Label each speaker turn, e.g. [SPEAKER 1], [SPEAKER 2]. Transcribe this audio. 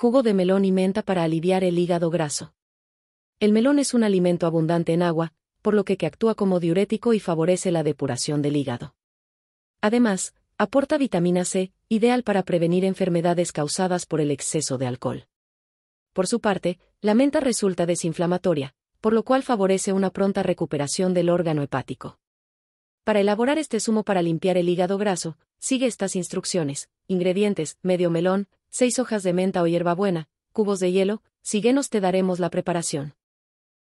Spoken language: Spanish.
[SPEAKER 1] Jugo de melón y menta para aliviar el hígado graso. El melón es un alimento abundante en agua, por lo que, actúa como diurético y favorece la depuración del hígado. Además, aporta vitamina C, ideal para prevenir enfermedades causadas por el exceso de alcohol. Por su parte, la menta resulta desinflamatoria, por lo cual favorece una pronta recuperación del órgano hepático. Para elaborar este zumo para limpiar el hígado graso, sigue estas instrucciones. Ingredientes, medio melón, 6 hojas de menta o hierbabuena, cubos de hielo, síguenos te daremos la preparación.